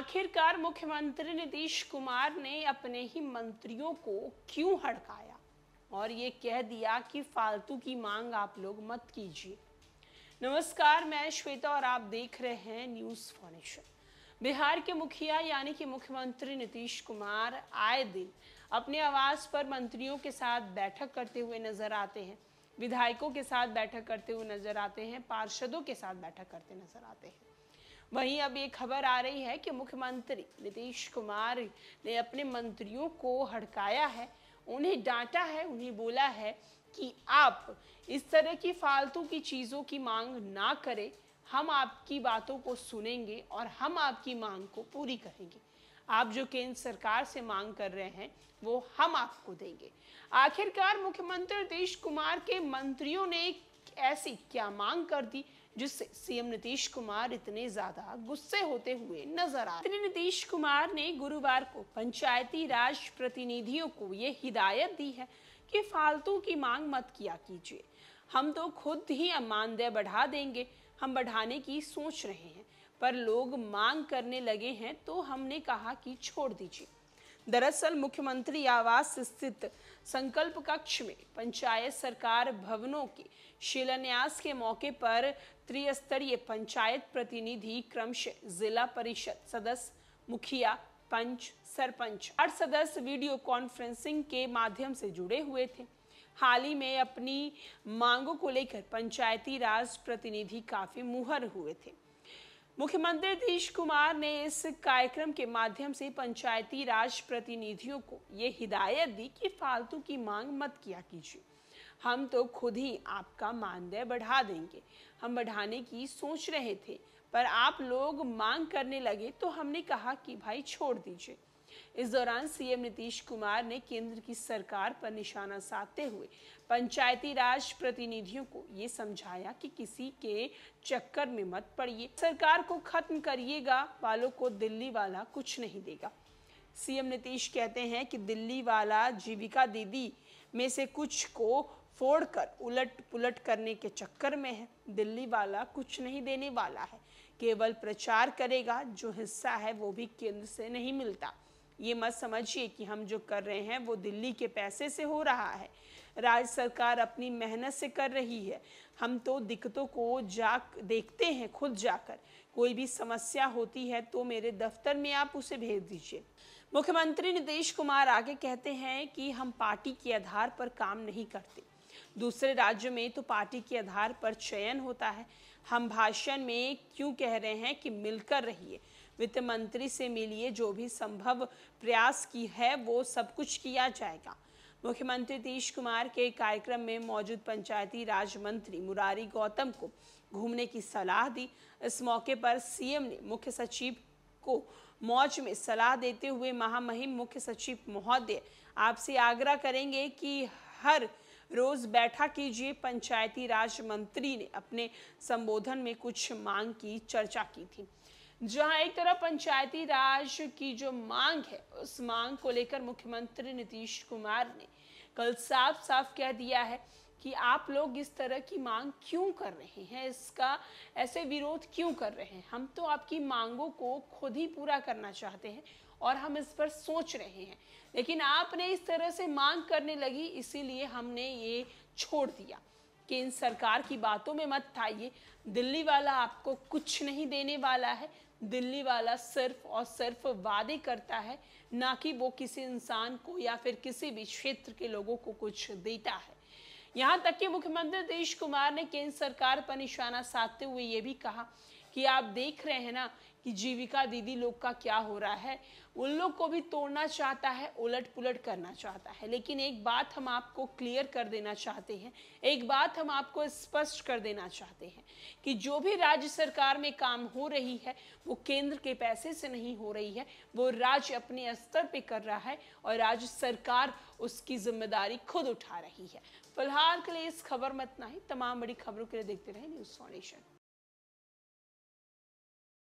आखिरकार मुख्यमंत्री नीतीश कुमार ने अपने ही मंत्रियों को क्यों हड़काया और ये कह दिया कि फालतू की मांग आप लोग मत कीजिए नमस्कार मैं श्वेता और आप देख रहे हैं न्यूज फॉर्नेशन बिहार के मुखिया यानी कि मुख्यमंत्री नीतीश कुमार आए दिन अपने आवास पर मंत्रियों के साथ बैठक करते हुए नजर आते हैं विधायकों के साथ बैठक करते हुए नजर आते हैं पार्षदों के साथ बैठक करते नजर आते हैं वहीं अब ये खबर आ रही है कि मुख्यमंत्री नीतीश कुमार ने अपने मंत्रियों को हड़काया है उन्हें डांटा है उन्हें बोला है कि आप इस तरह की फालतू की चीज़ों की मांग ना करें हम आपकी बातों को सुनेंगे और हम आपकी मांग को पूरी करेंगे आप जो केंद्र सरकार से मांग कर रहे हैं वो हम आपको देंगे आखिरकार मुख्यमंत्री नीतीश कुमार के मंत्रियों ने ऐसी क्या मांग कर दी जिससे सीएम नीतीश कुमार इतने ज्यादा गुस्से होते हुए नजर आए नीतीश कुमार ने गुरुवार को पंचायती राज प्रतिनिधियों को ये हिदायत दी है कि फालतू की मांग मत किया कीजिए हम तो खुद ही मानदेय बढ़ा देंगे हम बढ़ाने की सोच रहे हैं पर लोग मांग करने लगे हैं तो हमने कहा कि छोड़ दीजिए दरअसल मुख्यमंत्री आवास स्थित संकल्प कक्ष में पंचायत सरकार भवनों के शिलान्यास के मौके पर त्रिस्तरीय पंचायत प्रतिनिधि क्रमश जिला परिषद सदस्य मुखिया पंच सरपंच और सदस्य वीडियो कॉन्फ्रेंसिंग के माध्यम से जुड़े हुए थे हाल ही में अपनी मांगों को लेकर पंचायती राज प्रतिनिधि काफी मुहर हुए थे मुख्यमंत्री नीतीश कुमार ने इस कार्यक्रम के माध्यम से पंचायती राज प्रतिनिधियों को ये हिदायत दी कि फालतू की मांग मत किया कीजिए हम तो खुद ही आपका मानदेय बढ़ा देंगे हम बढ़ाने की सोच रहे थे पर आप लोग मांग करने लगे तो हमने कहा कि भाई छोड़ दीजिए इस दौरान सीएम नीतीश कुमार ने केंद्र की सरकार पर निशाना साधते हुए पंचायती राज प्रतिनिधियों को ये समझाया कि किसी के चक्कर में मत पड़िए सरकार को खत्म करिएगा वालों को दिल्ली वाला कुछ नहीं देगा सीएम नीतीश कहते हैं कि दिल्ली वाला जीविका दीदी में से कुछ को फोड़कर उलट पुलट करने के चक्कर में है दिल्ली वाला कुछ नहीं देने वाला है केवल प्रचार करेगा जो हिस्सा है वो भी केंद्र से नहीं मिलता ये मत समझिए कि हम जो कर रहे हैं वो दिल्ली के पैसे से हो रहा है राज्य सरकार अपनी मेहनत से कर रही है हम तो दिक्कतों को जा देखते हैं खुद जाकर कोई भी समस्या होती है तो मेरे दफ्तर में आप उसे भेज दीजिए मुख्यमंत्री नीतीश कुमार आगे कहते हैं कि हम पार्टी के आधार पर काम नहीं करते दूसरे राज्यों में तो पार्टी के आधार पर चयन होता है हम भाषण में क्यों कह रहे हैं कि मिलकर रहिए है। वित्त मंत्री से मिलिए जो भी संभव प्रयास की है वो सब कुछ किया जाएगा मुख्यमंत्री नीतीश कुमार के कार्यक्रम में मौजूद पंचायती राज मंत्री मुरारी गौतम को घूमने की सलाह दी इस मौके पर सीएम ने मुख्य सचिव को मौज में सलाह देते हुए महामहिम मुख्य सचिव महोदय आपसे आग्रह करेंगे कि हर रोज बैठा कीजिए पंचायती राज मंत्री ने अपने संबोधन में कुछ मांग की चर्चा की थी जहां एक तरफ पंचायती राज की जो मांग है उस मांग को लेकर मुख्यमंत्री नीतीश कुमार ने कल साफ साफ कह दिया है कि आप लोग इस तरह की मांग क्यों कर रहे हैं इसका ऐसे विरोध क्यों कर रहे हैं हम तो आपकी मांगों को खुद ही पूरा करना चाहते हैं और हम इस पर सोच रहे हैं लेकिन आपने इस तरह से मांग करने लगी इसीलिए हमने ये छोड़ दिया इन सरकार की बातों में मत आइए दिल्ली वाला आपको कुछ नहीं देने वाला है दिल्ली वाला सिर्फ और सिर्फ वादे करता है ना कि वो किसी इंसान को या फिर किसी भी क्षेत्र के लोगों को कुछ देता है यहाँ तक कि मुख्यमंत्री नीतीश कुमार ने केंद्र सरकार पर निशाना साधते हुए ये भी कहा कि आप देख रहे हैं ना कि जीविका दीदी लोग का क्या हो रहा है उन लोग को भी तोड़ना चाहता है उलट पुलट करना चाहता है लेकिन एक बात हम आपको क्लियर कर देना चाहते हैं एक बात हम आपको स्पष्ट कर देना चाहते हैं कि जो भी राज्य सरकार में काम हो रही है वो केंद्र के पैसे से नहीं हो रही है वो राज्य अपने स्तर पे कर रहा है और राज्य सरकार उसकी जिम्मेदारी खुद उठा रही है फिलहाल के लिए इस खबर में इतना ही तमाम बड़ी खबरों के लिए देखते रहे न्यूज़ फाउंडेशन